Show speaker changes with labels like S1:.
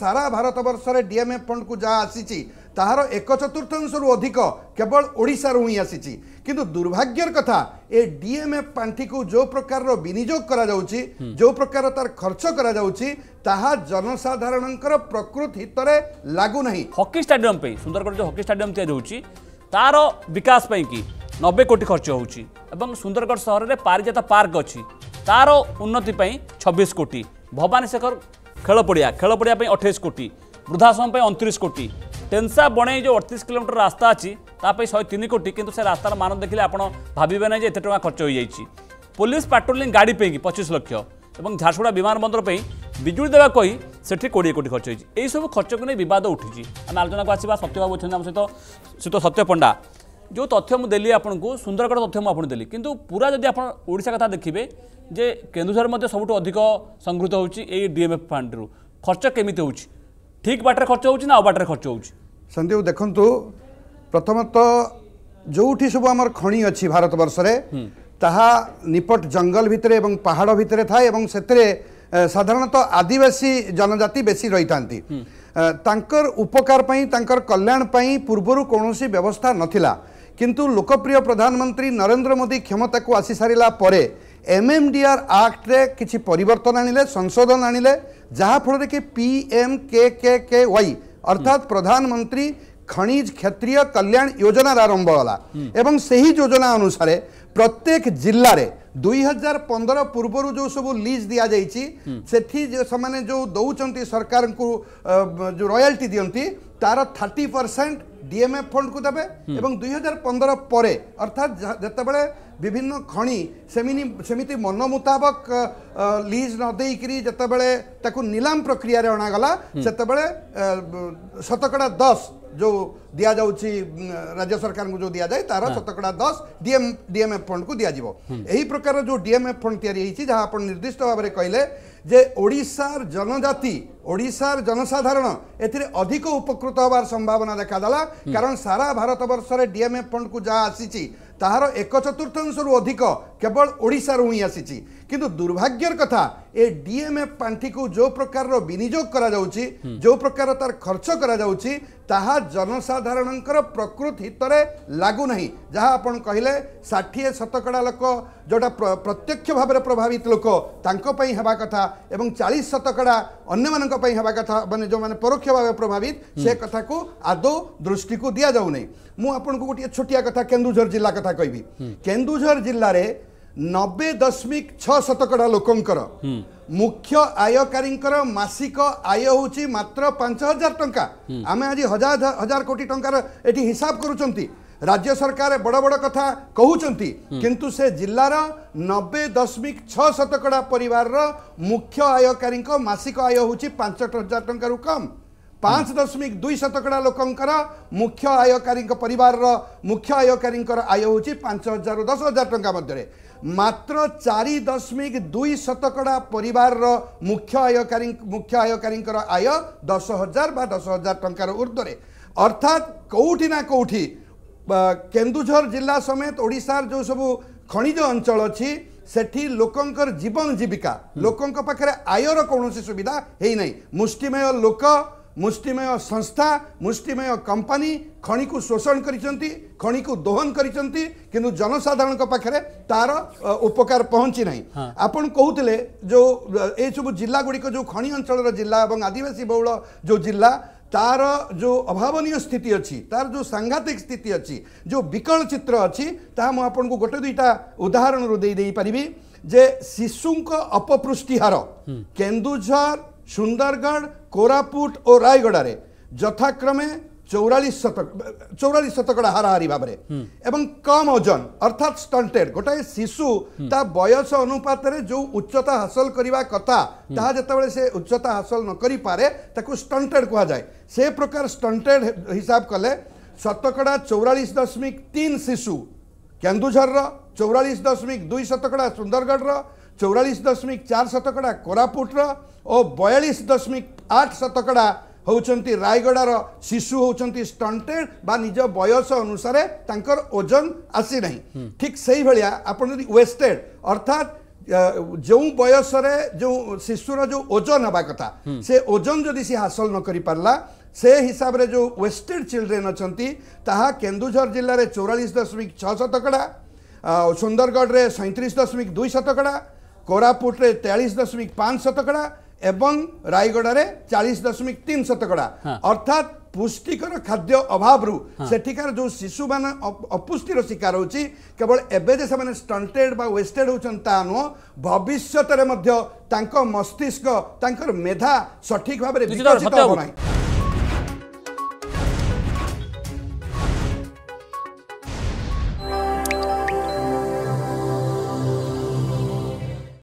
S1: ସାରା ଭାରତବର୍ଷରେ ଡିଏମ୍ଏ ଫଣ୍ଡକୁ ଯାହା ଆସିଛି ତାହାର ଏକ ଚତୁର୍ଥାଂଶରୁ ଅଧିକ କେବଳ ଓଡ଼ିଶାରୁ ହିଁ ଆସିଛି କିନ୍ତୁ ଦୁର୍ଭାଗ୍ୟର କଥା ଏ ଡିଏମ୍ଏ ପାଣ୍ଠିକୁ ଯେଉଁ ପ୍ରକାରର ବିନିଯୋଗ କରାଯାଉଛି ଯେଉଁ ପ୍ରକାର ତାର ଖର୍ଚ୍ଚ କରାଯାଉଛି ତାହା ଜନସାଧାରଣଙ୍କର
S2: ପ୍ରକୃତ ହିତରେ ଲାଗୁନାହିଁ ହକି ଷ୍ଟାଡିୟମ୍ ପାଇଁ ସୁନ୍ଦରଗଡ଼ ଯେଉଁ ହକି ଷ୍ଟାଡିୟମ୍ ତିଆରି ହେଉଛି ତାର ବିକାଶ ପାଇଁକି ନବେ କୋଟି ଖର୍ଚ୍ଚ ହେଉଛି ଏବଂ ସୁନ୍ଦରଗଡ଼ ସହରରେ ପାରିଜାତ ପାର୍କ ଅଛି ତାର ଉନ୍ନତି ପାଇଁ ଛବିଶ କୋଟି ଭବାନୀ ଶେଖର ଖେଳ ପଡ଼ିଆ ଖେଳ ପଡ଼ିଆ ପାଇଁ ଅଠେଇଶ କୋଟି ବୃଦ୍ଧାଶ୍ରମ ପାଇଁ টেনসা বণে যে অড়তিশ কিলোমিটার রাস্তা আছে তাপাই শহে তিন কোটি কিন্তু সে রাস্তার মান দেখলে আপনার ভাববে না যে এত টাকা খরচ হয়ে যাই পুলিশ পাট্রোলিং গাড়ি পাই পঁচিশ লক্ষ এবং ঝারসুগুড়া বিমানবন্দর পাই বিজুড়ি দেওয়া কই সেটি কোড়িয়ে কোটি খরচ হয়েছে এইসব খরচকে নিয়ে বিবাদ উঠিছে আমি আলোচনাকে আসবা সত্যবাবু অনেক আমার সহ সহ সত্য পণ্ডা যে তথ্য মু আপনার সুন্দরগড় তথ্য মু আপনার দেলি কিন্তু পুরা যদি আপনার ওড়শা কথা দেখবে ଯେ କେନ୍ଦୁଝର ମଧ୍ୟ ସବୁଠୁ ଅଧିକ ସଂଗୃହୀତ ହେଉଛି ଏଇ ଡିଏମ୍ଏଫ୍ ଫଣ୍ଡରୁ ଖର୍ଚ୍ଚ କେମିତି ହେଉଛି ଠିକ୍ ବାଟରେ ଖର୍ଚ୍ଚ ହେଉଛି ନା ଆଉ ବାଟରେ ଖର୍ଚ୍ଚ ହେଉଛି ସନ୍ଦୀପ ଦେଖନ୍ତୁ ପ୍ରଥମତଃ
S1: ଯେଉଁଠି ସବୁ ଆମର ଖଣି ଅଛି ଭାରତବର୍ଷରେ ତାହା ନିପଟ ଜଙ୍ଗଲ ଭିତରେ ଏବଂ ପାହାଡ଼ ଭିତରେ ଥାଏ ଏବଂ ସେଥିରେ ସାଧାରଣତଃ ଆଦିବାସୀ ଜନଜାତି ବେଶୀ ରହିଥାନ୍ତି ତାଙ୍କର ଉପକାର ପାଇଁ ତାଙ୍କର କଲ୍ୟାଣ ପାଇଁ ପୂର୍ବରୁ କୌଣସି ବ୍ୟବସ୍ଥା ନଥିଲା କିନ୍ତୁ ଲୋକପ୍ରିୟ ପ୍ରଧାନମନ୍ତ୍ରୀ ନରେନ୍ଦ୍ର ମୋଦି କ୍ଷମତାକୁ ଆସିସାରିଲା ପରେ एम एम डी आर आक्टे कि संशोधन आशोधन आहाफल कि पी एम के के के वाई अर्थात प्रधानमंत्री खनिज क्षेत्रीय कल्याण योजना आरंभ होगा एवं से ही योजना अनुसार प्रत्येक जिले में दुई हजार पंद्रह पूर्व जो सब लीज दि जाने जो दौरान सरकार को जो रयाल्टी दिखती तार थर्टी परसेंट ডিএমএফ ফন্ডকু দেবে এবং দুই হাজার পনেরো পরে অর্থাৎ যেতবে বিভিন্ন খনি সেমিনি সেমিতি মন মুতাবক লিজ নদেইকি যেতবে তাকে নিলাম প্রক্রিয়ার অণাগলা সেতবে শতকড়া দশ जो दिया जाऊँगी राज्य सरकार को जो दि जाए तार शतकड़ा दस डीएम डीएमएफ फंड को दि जाव यही प्रकार जो डीएमएफ फंड या जहाँ आप निर्दिष्ट भाव में कहले যে ওড়িশার জনজাতি ওড়িশার জনসাধারণ এতে অধিক উপকৃত হবার সম্ভাবনা দেখা দেখাদেলা কারণ সারা ভারতবর্ষের ডিএমএফ ফণ্ডকু যা আসিছি তাহার এক চতুর্থাংশর অধিক কেবল ওড়িশার হি আসিছি কিন্তু দুর্ভাগ্যর কথা এ ডিএমএফ পাণ্ঠিকু যে প্রকার বিনিযোগ করা যাচ্ছে যে প্রকার তার খরচ করা যাচ্ছে তাহা জনসাধারণকর প্রকৃত হিতরে লাগু না যা আপন কহিলে ষাঠিয়ে শতকড়া লোক যেটা প্রত্যক্ষ ভাবে প্রভাবিত লোক তাঁপাই হওয়া কথা এবং চাশ শতকড়া অন্য মানুষ হওয়া কথা মানে যে পরোক্ষ ভাবে প্রভাবিত সে কথা কু আদৌ দৃষ্টি দিয়া যাও না মু আপনার গোটিয়ে ছোটিয়া কথা কেন্দুঝর জেলা কথা কবি কেন্দুঝর জেলার নবে দশমিক ছ শতকড়া লোকঙ্কর মুখ্য আয়কারীঙ্কর মাসিক আয় হচ্ছে মাত্র পাঁচ হাজার টঙ্কা আমি আজ হাজার হাজার কোটি টঙ্কার এটি হিসাব করুচন্তি राज्य सरकार बड़ बड़ कथा कहते हम्म। किंतु से जिलार नब्बे दशमिक छ शतकड़ा परिवार मुख्य आयकारी मासिक आय हूँ पांच हजार टकर कम पाँच हम्म। दशमिक दुई शतकड़ा लोकर मुख्य आयकारी पर मुख्य आयकारी आय हूँ पांच हजार दस हजार टाँह मध्य मात्र चारि दशमिक दुई शतकड़ा परिवार मुख्य आयकारी मुख्य आयकारी आय दस हजार बा दस हजार टकर ऊर्धे अर्थात कौटिना कौटि କେନ୍ଦୁଝର ଜିଲ୍ଲା ସମେତ ଓଡ଼ିଶାର ଯେଉଁ ସବୁ ଖଣିଜ ଅଞ୍ଚଳ ଅଛି ସେଠି ଲୋକଙ୍କର ଜୀବନ ଜୀବିକା ଲୋକଙ୍କ ପାଖରେ ଆୟର କୌଣସି ସୁବିଧା ହେଇନାହିଁ ମୁଷ୍ଟିମେୟ ଲୋକ ମୁଷ୍ଟିମେୟ ସଂସ୍ଥା ମୁଷ୍ଟିମେୟ କମ୍ପାନୀ ଖଣିକୁ ଶୋଷଣ କରିଛନ୍ତି ଖଣିକୁ ଦୋହନ କରିଛନ୍ତି କିନ୍ତୁ ଜନସାଧାରଣଙ୍କ ପାଖରେ ତାର ଉପକାର ପହଞ୍ଚି ନାହିଁ ଆପଣ କହୁଥିଲେ ଯେଉଁ ଏସବୁ ଜିଲ୍ଲାଗୁଡ଼ିକ ଯେଉଁ ଖଣି ଅଞ୍ଚଳର ଜିଲ୍ଲା ଏବଂ ଆଦିବାସୀ ବହୁଳ ଯେଉଁ ଜିଲ୍ଲା ତାର ଯେଉଁ ଅଭାବନୀୟ ସ୍ଥିତି ଅଛି ତାର ଯେଉଁ ସାଂଘାତିକ ସ୍ଥିତି ଅଛି ଯେଉଁ ବିକଳ ଚିତ୍ର ଅଛି ତାହା ମୁଁ ଆପଣଙ୍କୁ ଗୋଟେ ଦୁଇଟା ଉଦାହରଣରୁ ଦେଇ ଦେଇପାରିବି ଯେ ଶିଶୁଙ୍କ ଅପପୃଷ୍ଟି ହାର କେନ୍ଦୁଝର ସୁନ୍ଦରଗଡ଼ କୋରାପୁଟ ଓ ରାୟଗଡ଼ାରେ ଯଥାକ୍ରମେ চৌরাল্লিশ শতক চৌরাল্লিশ শতকড়া হারাহারি ভাবে এবং কম ওজন অর্থাৎ স্টন্টেড গোটায়ে শিশু তা বয়স অনুপাতের যে উচ্চতা হাসল করা কথা তাহা যেতবে সে উচ্চতা হাসল নকরি পারে তাকে স্টন্টেড কুহযায় সে প্রকার স্টন্টেড হিসাব কলে শতকড়া চৌরাল্লিশ দশমিক তিন শিশু কেন্দুঝরর চৌরাল্লিশ দশমিক দুই শতকড়া সুন্দরগড়র চৌরাল্লিশ দশমিক চার শতকড়া কোরাপুটর ও বয়াল্লিশ দশমিক আট শতকড়া ହେଉଛନ୍ତି ରାୟଗଡ଼ାର ଶିଶୁ ହେଉଛନ୍ତି ଷ୍ଟଣ୍ଟେଡ୍ ବା ନିଜ ବୟସ ଅନୁସାରେ ତାଙ୍କର ଓଜନ ଆସିନାହିଁ ଠିକ୍ ସେଇଭଳିଆ ଆପଣ ଯଦି ୱେଷ୍ଟେଡ୍ ଅର୍ଥାତ୍ ଯେଉଁ ବୟସରେ ଯେଉଁ ଶିଶୁର ଯେଉଁ ଓଜନ ହେବା କଥା ସେ ଓଜନ ଯଦି ସେ ହାସଲ ନ କରିପାରିଲା ସେ ହିସାବରେ ଯେଉଁ ୱେଷ୍ଟେଡ୍ ଚିଲଡ୍ରେନ୍ ଅଛନ୍ତି ତାହା କେନ୍ଦୁଝର ଜିଲ୍ଲାରେ ଚଉରାଳିଶ ଦଶମିକ ଛଅ ଶତକଡ଼ା ସୁନ୍ଦରଗଡ଼ରେ ସଇଁତିରିଶ ଦଶମିକ ଦୁଇ ଶତକଡ଼ା କୋରାପୁଟରେ ତେୟାଳିଶ ଦଶମିକ ପାଞ୍ଚ ଶତକଡ଼ା ଏବଂ ରାୟଗଡ଼ାରେ ଚାଳିଶ ଦଶମିକ ତିନି ଶତକଡ଼ା ଅର୍ଥାତ୍ ପୁଷ୍ଟିକର ଖାଦ୍ୟ ଅଭାବରୁ ସେଠିକାର ଯେଉଁ ଶିଶୁମାନେ ଅପୁଷ୍ଟିର ଶିକାର ହେଉଛି କେବଳ ଏବେ ଯେ ସେମାନେ ଷ୍ଟଣ୍ଟେଡ଼ ବା ୱେଷ୍ଟେଡ଼ ହେଉଛନ୍ତି ତାହା ନୁହଁ ଭବିଷ୍ୟତରେ ମଧ୍ୟ ତାଙ୍କ ମସ୍ତିଷ୍କ ତାଙ୍କର ମେଧା ସଠିକ୍ ଭାବରେ ବିକଶିତ ହେବ ନାହିଁ